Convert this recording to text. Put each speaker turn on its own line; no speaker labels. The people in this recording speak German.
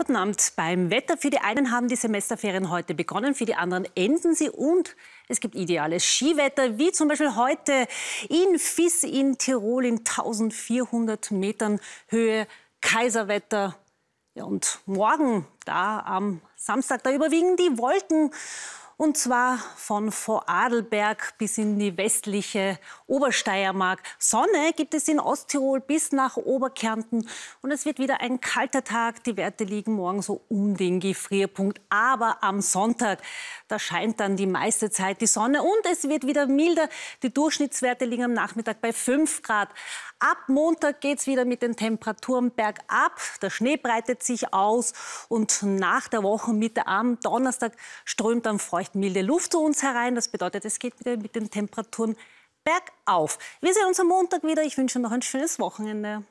Guten Abend beim Wetter. Für die einen haben die Semesterferien heute begonnen, für die anderen enden sie und es gibt ideales Skiwetter, wie zum Beispiel heute in Fiss in Tirol in 1400 Metern Höhe, Kaiserwetter. Ja, und morgen, da am Samstag, da überwiegen die Wolken und zwar von Vorarlberg bis in die westliche Obersteiermark. Sonne gibt es in Osttirol bis nach Oberkärnten. Und es wird wieder ein kalter Tag. Die Werte liegen morgen so um den Gefrierpunkt. Aber am Sonntag, da scheint dann die meiste Zeit die Sonne. Und es wird wieder milder. Die Durchschnittswerte liegen am Nachmittag bei 5 Grad. Ab Montag geht es wieder mit den Temperaturen bergab. Der Schnee breitet sich aus. Und nach der Wochenmitte am Donnerstag strömt dann feucht läuft milde Luft zu uns herein. Das bedeutet, es geht wieder mit den Temperaturen bergauf. Wir sehen uns am Montag wieder. Ich wünsche noch ein schönes Wochenende.